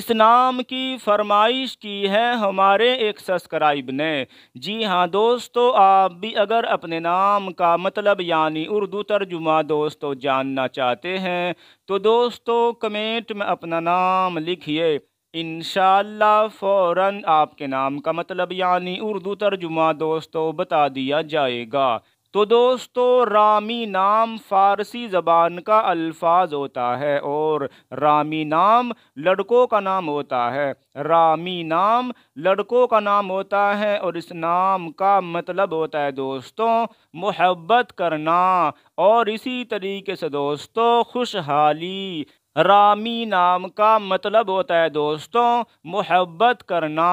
इस नाम की फरमाइश की है हमारे एक सब्सक्राइब ने जी हाँ दोस्तों आप भी अगर अपने नाम का मतलब यानी उर्दू तर्जुमा दोस्तों जानना चाहते हैं तो दोस्तों कमेंट में अपना नाम लिखिए इन फौरन आपके नाम का मतलब यानी उर्दू तर्जुमा दोस्तों बता दिया जाएगा तो दोस्तों रामी नाम फ़ारसी ज़बान का अल्फाज होता है और रामी नाम लड़कों का नाम होता है रामी नाम लड़कों का नाम होता है और इस नाम का मतलब होता है दोस्तों मोहब्बत करना और इसी तरीके से दोस्तों खुशहाली रामी नाम का मतलब होता है दोस्तों मोहब्बत करना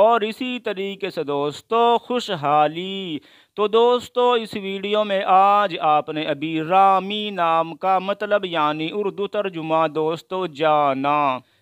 और इसी तरीके से दोस्तों खुशहाली तो दोस्तों इस वीडियो में आज आपने अभी रामी नाम का मतलब यानी उर्दू तर्जुमा दोस्तों जाना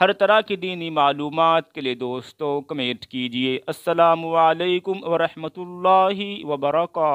हर तरह की दीनी मालूम के लिए दोस्तों कमेंट कीजिए असलकम वरहमल वर्का